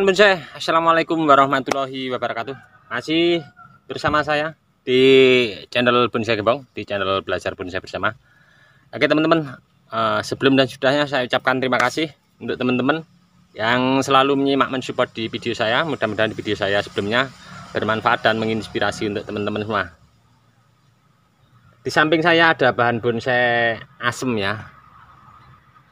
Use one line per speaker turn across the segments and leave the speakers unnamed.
teman-teman bonsai Assalamualaikum warahmatullahi wabarakatuh masih bersama saya di channel bonsai gembong di channel belajar bonsai bersama oke teman-teman eh, sebelum dan sudahnya saya ucapkan terima kasih untuk teman-teman yang selalu menyimak mensupport di video saya mudah-mudahan di video saya sebelumnya bermanfaat dan menginspirasi untuk teman-teman semua di samping saya ada bahan bonsai asem ya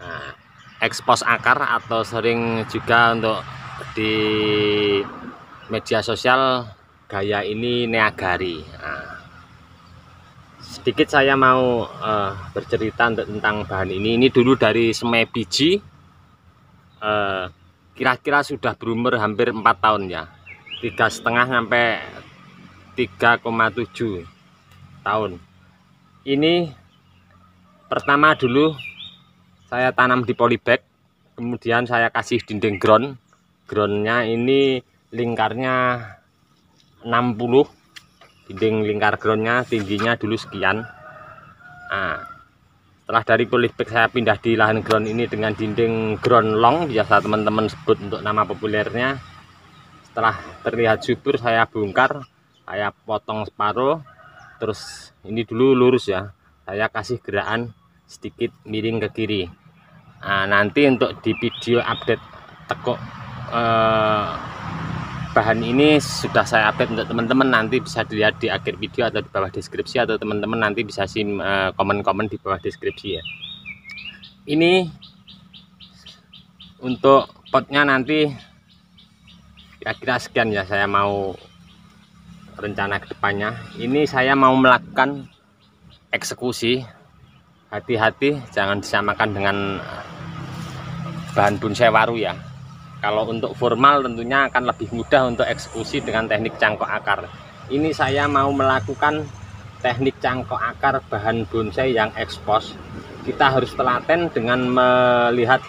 nah, ekspos akar atau sering juga untuk di media sosial gaya ini neagari nah, sedikit saya mau uh, bercerita tentang bahan ini ini dulu dari semai biji eh, kira-kira uh, sudah berumur hampir 4 tahun ya tiga setengah sampai 3,7 tahun ini pertama dulu saya tanam di polybag kemudian saya kasih dinding ground groundnya ini lingkarnya 60 dinding lingkar groundnya tingginya dulu sekian nah, setelah dari polybag saya pindah di lahan ground ini dengan dinding ground long biasa teman-teman sebut untuk nama populernya setelah terlihat subur saya bongkar saya potong separuh terus ini dulu lurus ya saya kasih gerakan sedikit miring ke kiri nah, nanti untuk di video update tekuk Eh, bahan ini sudah saya update untuk teman-teman nanti bisa dilihat di akhir video atau di bawah deskripsi atau teman-teman nanti bisa sim eh, komen-komen di bawah deskripsi ya ini untuk potnya nanti kira-kira sekian ya saya mau rencana kedepannya ini saya mau melakukan eksekusi hati-hati jangan disamakan dengan bahan bonsai waru ya kalau untuk formal tentunya akan lebih mudah untuk eksekusi dengan teknik cangkok akar. Ini saya mau melakukan teknik cangkok akar bahan bonsai yang ekspos. Kita harus telaten dengan melihat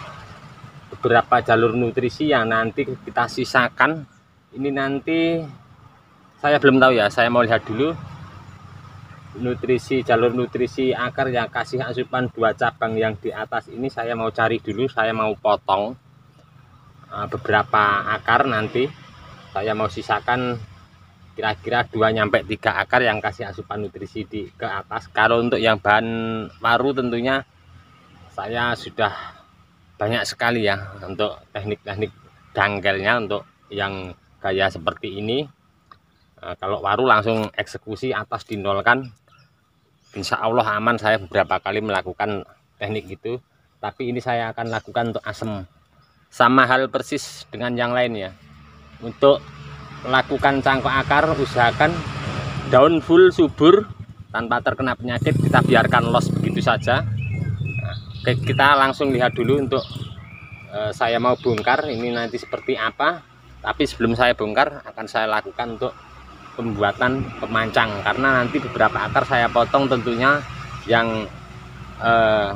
beberapa jalur nutrisi yang nanti kita sisakan. Ini nanti saya belum tahu ya, saya mau lihat dulu nutrisi jalur nutrisi akar yang kasih asupan dua cabang yang di atas ini saya mau cari dulu saya mau potong Eh, beberapa akar nanti saya mau sisakan kira-kira 2 nyampe 3 akar yang kasih asupan nutrisi di ke atas kalau untuk yang bahan waru tentunya saya sudah banyak sekali ya untuk teknik-teknik dangkelnya untuk yang gaya seperti ini eh, kalau waru langsung eksekusi atas dinolkan Insya Allah aman saya beberapa kali melakukan teknik itu tapi ini saya akan lakukan untuk asem sama hal persis dengan yang lain ya. untuk melakukan cangkok akar usahakan daun full subur tanpa terkena penyakit kita biarkan los begitu saja nah, kita langsung lihat dulu untuk e, saya mau bongkar ini nanti seperti apa tapi sebelum saya bongkar akan saya lakukan untuk pembuatan pemancang karena nanti beberapa akar saya potong tentunya yang eh,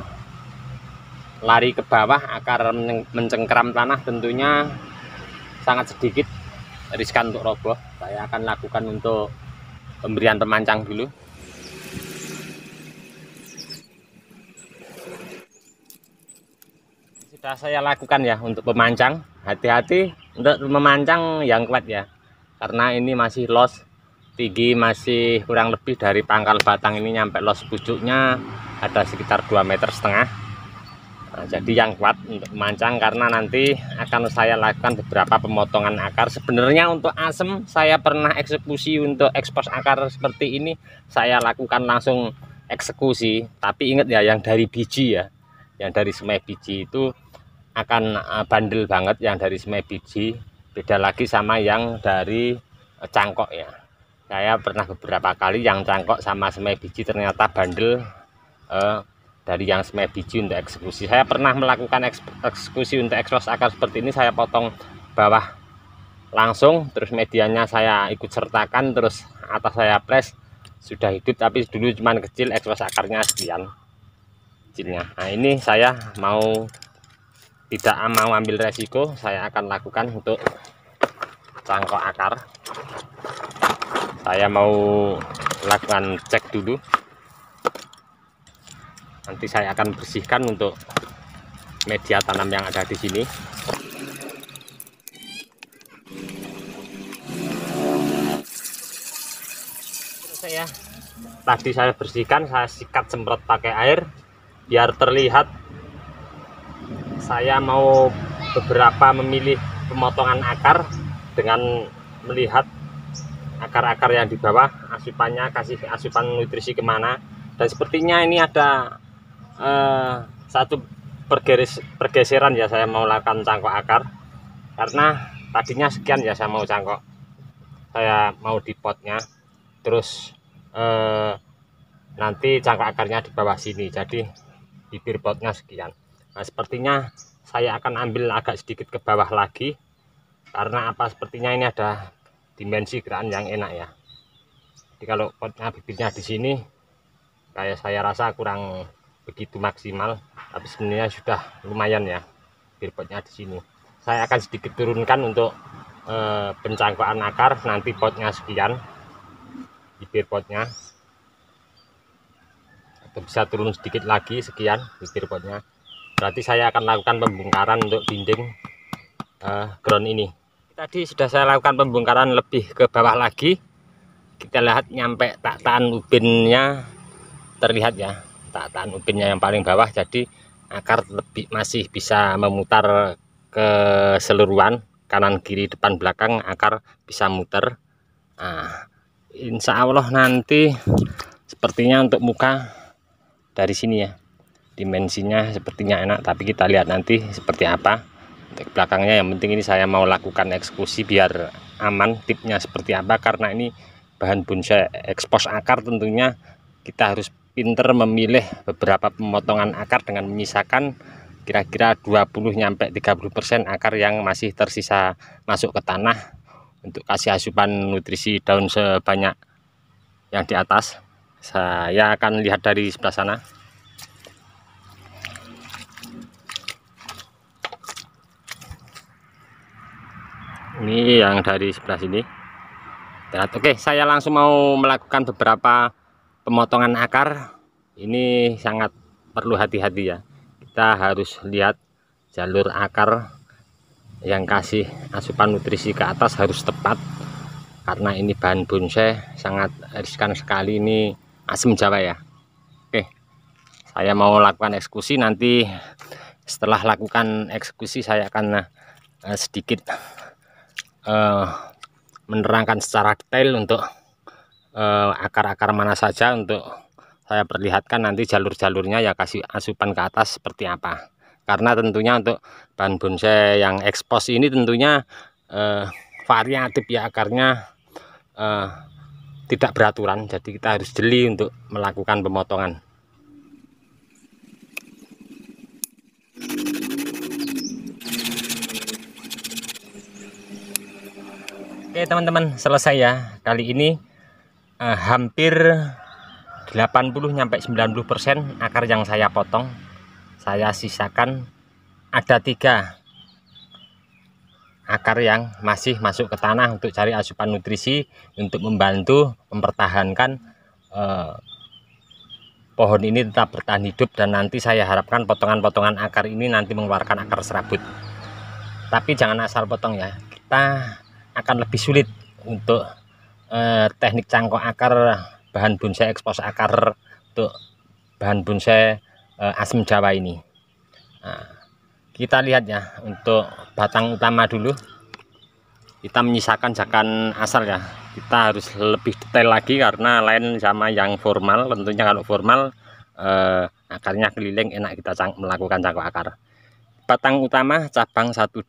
lari ke bawah akar mencengkram tanah tentunya sangat sedikit riskan untuk roboh saya akan lakukan untuk pemberian pemancang dulu sudah saya lakukan ya untuk pemancang hati-hati untuk memancang yang kuat ya karena ini masih los tinggi masih kurang lebih dari pangkal batang ini nyampe los pucuknya ada sekitar 2 meter setengah Nah, jadi yang kuat untuk mancang karena nanti akan saya lakukan beberapa pemotongan akar. Sebenarnya untuk asem saya pernah eksekusi untuk ekspos akar seperti ini saya lakukan langsung eksekusi. Tapi ingat ya yang dari biji ya, yang dari semai biji itu akan eh, bandel banget yang dari semai biji. Beda lagi sama yang dari eh, cangkok ya. Saya pernah beberapa kali yang cangkok sama semai biji ternyata bandel. Eh, dari yang semedici untuk eksekusi saya pernah melakukan eksekusi untuk ekspres akar seperti ini saya potong bawah langsung terus medianya saya ikut sertakan terus atas saya press sudah hidup tapi dulu cuman kecil ekspres akarnya sekian kecilnya nah ini saya mau tidak mau ambil resiko saya akan lakukan untuk cangkok akar saya mau lakukan cek dulu nanti saya akan bersihkan untuk media tanam yang ada di sini ya. tadi saya bersihkan saya sikat semprot pakai air biar terlihat saya mau beberapa memilih pemotongan akar dengan melihat akar-akar yang di bawah asupannya kasih asupan nutrisi kemana dan sepertinya ini ada Eh, satu pergeris, pergeseran ya saya mau lakukan cangkok akar karena tadinya sekian ya saya mau cangkok saya mau di potnya terus eh, nanti cangkok akarnya di bawah sini jadi bibir potnya sekian nah sepertinya saya akan ambil agak sedikit ke bawah lagi karena apa sepertinya ini ada dimensi gerakan yang enak ya jadi kalau potnya bibirnya di sini kayak saya rasa kurang begitu maksimal tapi sebenarnya sudah lumayan ya billboardnya di sini saya akan sedikit turunkan untuk e, pencangkuan akar nanti potnya sekian di potnya atau bisa turun sedikit lagi sekian di potnya berarti saya akan lakukan pembongkaran untuk dinding e, ground ini tadi sudah saya lakukan pembongkaran lebih ke bawah lagi kita lihat nyampe taktaan ubinnya terlihat ya tak tahan yang paling bawah jadi akar lebih masih bisa memutar keseluruhan kanan kiri depan belakang akar bisa muter nah, Insya Allah nanti sepertinya untuk muka dari sini ya dimensinya sepertinya enak tapi kita lihat nanti seperti apa untuk belakangnya yang penting ini saya mau lakukan eksekusi biar aman tipnya seperti apa karena ini bahan bonsai ekspos akar tentunya kita harus pinter memilih beberapa pemotongan akar dengan menyisakan kira-kira 20 30% akar yang masih tersisa masuk ke tanah untuk kasih asupan nutrisi daun sebanyak yang di atas saya akan lihat dari sebelah sana ini yang dari sebelah sini oke saya langsung mau melakukan beberapa pemotongan akar ini sangat perlu hati-hati ya kita harus lihat jalur akar yang kasih asupan nutrisi ke atas harus tepat karena ini bahan bonsai sangat riskan sekali ini asam jawa ya oke saya mau lakukan eksekusi nanti setelah lakukan eksekusi saya akan eh, sedikit uh, menerangkan secara detail untuk Eh, akar-akar mana saja untuk saya perlihatkan nanti jalur-jalurnya ya kasih asupan ke atas seperti apa karena tentunya untuk bahan bonsai yang ekspos ini tentunya eh, variatif ya akarnya eh, tidak beraturan jadi kita harus jeli untuk melakukan pemotongan Oke teman-teman selesai ya kali ini eh, hampir 80 sampai 90% akar yang saya potong saya sisakan ada tiga akar yang masih masuk ke tanah untuk cari asupan nutrisi untuk membantu mempertahankan eh, pohon ini tetap bertahan hidup dan nanti saya harapkan potongan-potongan akar ini nanti mengeluarkan akar serabut tapi jangan asal potong ya kita akan lebih sulit untuk eh, teknik cangkok akar bahan bonsai ekspos akar untuk bahan bonsai eh, asem jawa ini nah, kita lihat ya untuk batang utama dulu kita menyisakan jakan asal ya kita harus lebih detail lagi karena lain sama yang formal tentunya kalau formal eh, akarnya keliling enak kita cang melakukan cangkok akar batang utama cabang 12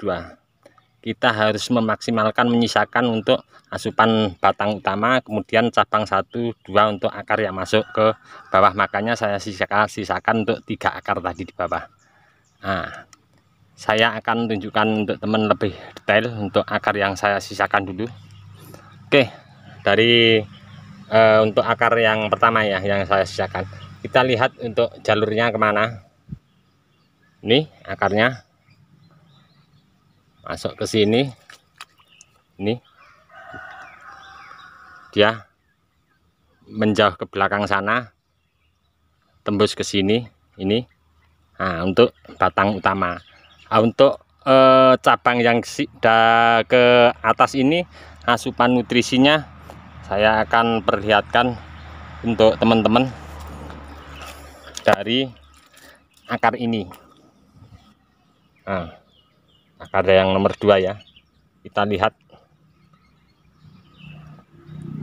kita harus memaksimalkan menyisakan untuk asupan batang utama kemudian cabang 1 2 untuk akar yang masuk ke bawah makanya saya sisakan sisakan untuk tiga akar tadi di bawah nah saya akan tunjukkan untuk teman lebih detail untuk akar yang saya sisakan dulu oke dari e, untuk akar yang pertama ya yang saya sisakan kita lihat untuk jalurnya kemana ini akarnya masuk ke sini ini dia menjauh ke belakang sana tembus ke sini ini nah, untuk batang utama nah, untuk eh, cabang yang ke atas ini asupan nutrisinya saya akan perlihatkan untuk teman-teman dari akar ini nah Nah, ada yang nomor dua ya kita lihat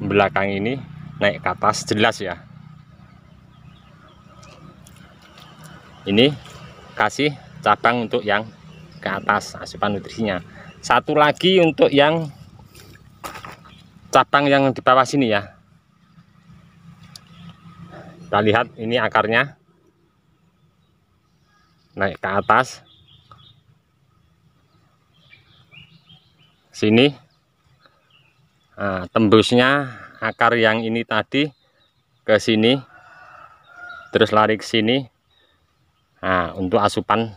belakang ini naik ke atas jelas ya ini kasih cabang untuk yang ke atas asupan nutrisinya satu lagi untuk yang cabang yang di bawah sini ya kita lihat ini akarnya naik ke atas sini nah, tembusnya akar yang ini tadi ke sini terus lari ke sini nah, untuk asupan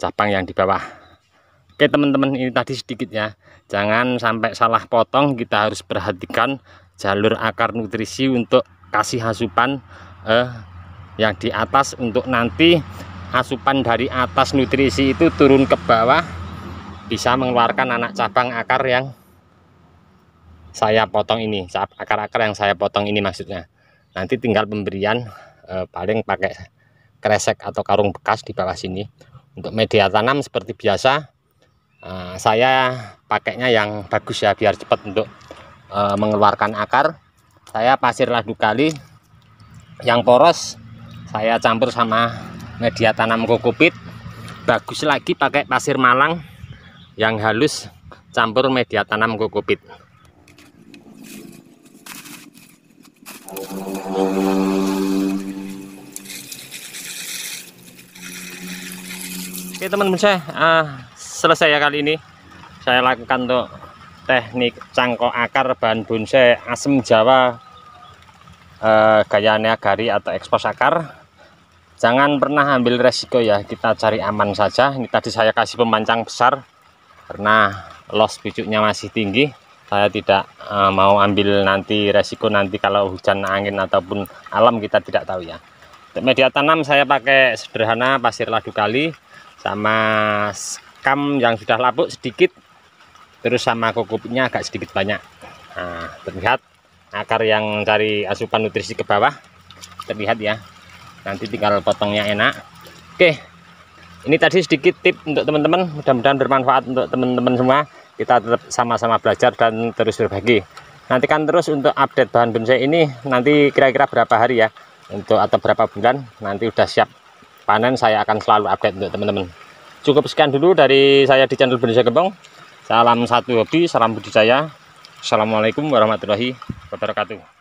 cabang yang di bawah oke teman-teman ini tadi sedikit ya jangan sampai salah potong kita harus perhatikan jalur akar nutrisi untuk kasih asupan eh, yang di atas untuk nanti asupan dari atas nutrisi itu turun ke bawah bisa mengeluarkan anak cabang akar yang saya potong ini akar-akar yang saya potong ini maksudnya nanti tinggal pemberian e, paling pakai kresek atau karung bekas di bawah sini untuk media tanam seperti biasa e, saya pakainya yang bagus ya biar cepat untuk e, mengeluarkan akar saya pasir ladu kali yang poros saya campur sama media tanam kokopit bagus lagi pakai pasir malang yang halus campur media tanam kokopit Oke teman-teman saya uh, selesai ya kali ini saya lakukan untuk teknik cangkok akar bahan bonsai asem jawa uh, gaya neagari atau ekspos akar jangan pernah ambil resiko ya kita cari aman saja ini tadi saya kasih pemancang besar karena los pucuknya masih tinggi saya tidak e, mau ambil nanti resiko nanti kalau hujan angin ataupun alam kita tidak tahu ya untuk media tanam saya pakai sederhana pasir ladu kali sama skam yang sudah lapuk sedikit terus sama kokopitnya agak sedikit banyak nah, terlihat akar yang cari asupan nutrisi ke bawah terlihat ya nanti tinggal potongnya enak oke ini tadi sedikit tip untuk teman-teman mudah-mudahan bermanfaat untuk teman-teman semua kita tetap sama-sama belajar dan terus berbagi nantikan terus untuk update bahan bonsai ini nanti kira-kira berapa hari ya untuk atau berapa bulan nanti udah siap panen saya akan selalu update untuk teman-teman cukup sekian dulu dari saya di channel Bonsai kebong. salam satu hobi salam budidaya assalamualaikum warahmatullahi wabarakatuh